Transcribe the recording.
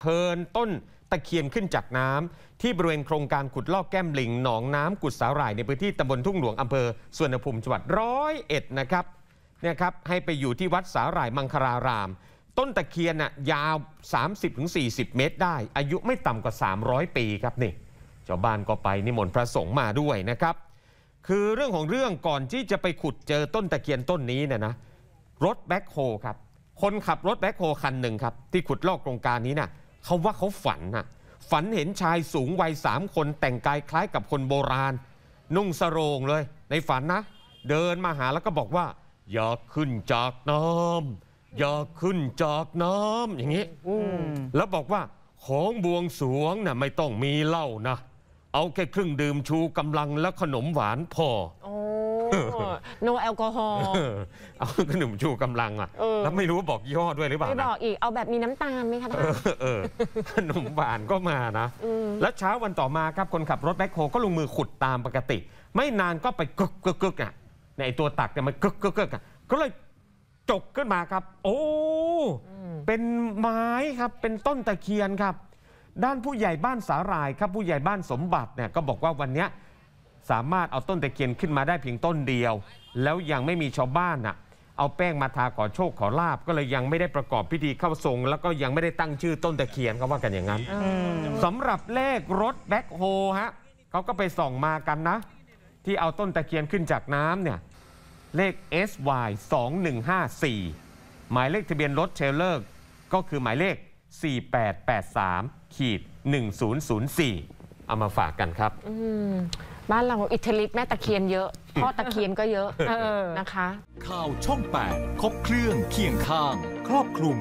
เทินต้นตะเคียนขึ้นจากน้ำที่บริเวณโครงการขุดลอกแก้มลิง หนองน้ำกุดสาหร่ายในพื้นที่ตำบลทุ่งหลวงอำเภอสวนภูมิจังหวัดร้อยเอ็ดนะครับเนี่ยครับ ให้ไปอยู่ที่วัดสาหร่ายมังคลราราม ต้นตะเคียนน่ะยาว 30-40 เมตรได้ อายุไม่ต่ำกว่า 300 ปีครับนี่ชาวบ้านก็ไปนิมนต์พระสงฆ์มาด้วยนะครับ คือเรื่องของเรื่องก่อนที่จะไปขุดเจอต้นตะเคียนต้นนี้เนี่ยนะรถแบ็คโฮครับคนขับรถแบ็คโฮคันหนึ่งครับที่ขุดลอกโครงการนี้นะ่ะเขาว่าเขาฝันน่ะ ฝันเห็นชายสูงวัยสามคนแต่งกายคล้ายกับคนโบราณ นุ่งสโรงเลย ในฝันนะ เดินมาหาแล้วก็บอกว่า อย่าขึ้นจากน้ำอย่าขึ้นจากน้ำอย่างนี้แล้วบอกว่าของบวงสวงนะ่ะไม่ต้องมีเหล้านะเอาแค่เครื่องดื่มชูกำลังและขนมหวานพอ no ลกอฮอล์ เอาขนมชูกำลังอ่ะ แล้วไม่รู้ว่าบอกยี่ห้อด้วยหรือเปล่า ไม่บอกอีก เอาแบบมีน้ำตาลไหมคะขนมหวานก็มานะ แล้วเช้าวันต่อมาครับ คนขับรถแบ็คโฮก็ลงมือขุดตามปกติ ไม่นานก็ไปกึกกึกกึกอ่ะในตัวตักเนี่ยมันกึกกึกกึกอ่ะก็เลยจกขึ้นมาครับ โอ้ เป็นไม้ครับ เป็นต้นตะเคียนครับ ด้านผู้ใหญ่บ้านสาหร่ายครับผู้ใหญ่บ้านสมบัติเนี่ยก็บอกว่าวันเนี้ยสามารถเอาต้นตะเคียนขึ้นมาได้เพียงต้นเดียว แล้วยังไม่มีชาวบ้านน่ะเอาแป้งมาทาขอโชคขอลาบก็เลยยังไม่ได้ประกอบพิธีเข้าทรง แล้วก็ยังไม่ได้ตั้งชื่อต้นตะเคียนเขาว่ากันอย่างนั้นสำหรับเลขรถแบ็คโฮฮะเขาก็ไปส่องมากันนะ ที่เอาต้นตะเคียนขึ้นจากน้ำเนี่ยเลข SY 2154หมายเลขทะเบียนรถเทเลอร์ก็คือหมายเลข 4883ขีด1004เอามาฝากกันครับบ้านเราอิทลิแม่ตะเคียนเยอะพ่อตะเคียนก็เยอะนะคะ ข่าวช่อง 8 ครบเครื่อง เคียงข้าง ครอบคลุม